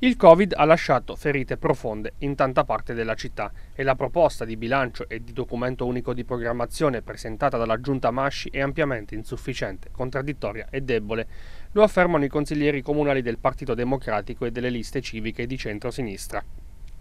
Il Covid ha lasciato ferite profonde in tanta parte della città e la proposta di bilancio e di documento unico di programmazione presentata dalla giunta Masci è ampiamente insufficiente, contraddittoria e debole. Lo affermano i consiglieri comunali del Partito Democratico e delle liste civiche di centro-sinistra.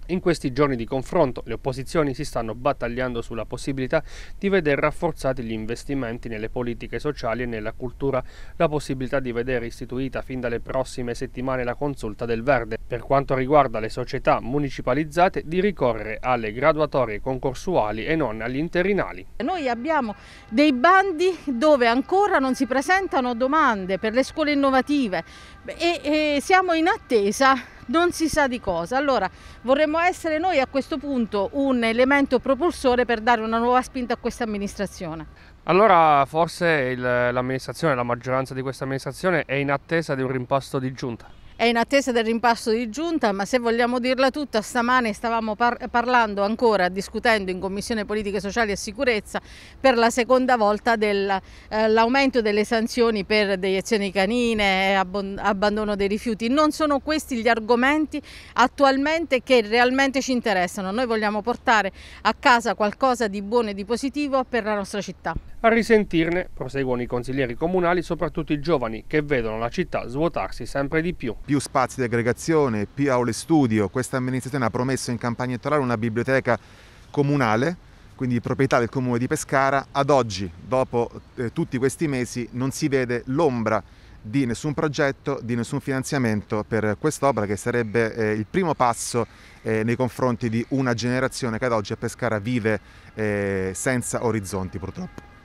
In questi giorni di confronto le opposizioni si stanno battagliando sulla possibilità di vedere rafforzati gli investimenti nelle politiche sociali e nella cultura, la possibilità di vedere istituita fin dalle prossime settimane la consulta del verde, per quanto riguarda le società municipalizzate di ricorrere alle graduatorie concorsuali e non agli interinali. Noi abbiamo dei bandi dove ancora non si presentano domande per le scuole innovative e, e siamo in attesa non si sa di cosa. Allora vorremmo essere noi a questo punto un elemento propulsore per dare una nuova spinta a questa amministrazione. Allora forse l'amministrazione, la maggioranza di questa amministrazione è in attesa di un rimpasto di giunta è in attesa del rimpasto di giunta, ma se vogliamo dirla tutta, stamane stavamo par parlando ancora, discutendo in Commissione Politiche Sociali e Sicurezza per la seconda volta dell'aumento eh, delle sanzioni per deiezioni canine, abbandono dei rifiuti. Non sono questi gli argomenti attualmente che realmente ci interessano. Noi vogliamo portare a casa qualcosa di buono e di positivo per la nostra città. A risentirne, proseguono i consiglieri comunali, soprattutto i giovani, che vedono la città svuotarsi sempre di più. Più spazi di aggregazione, più aule studio. Questa amministrazione ha promesso in campagna elettorale una biblioteca comunale, quindi proprietà del comune di Pescara. Ad oggi, dopo eh, tutti questi mesi, non si vede l'ombra di nessun progetto, di nessun finanziamento per quest'opera che sarebbe eh, il primo passo eh, nei confronti di una generazione che ad oggi a Pescara vive eh, senza orizzonti purtroppo.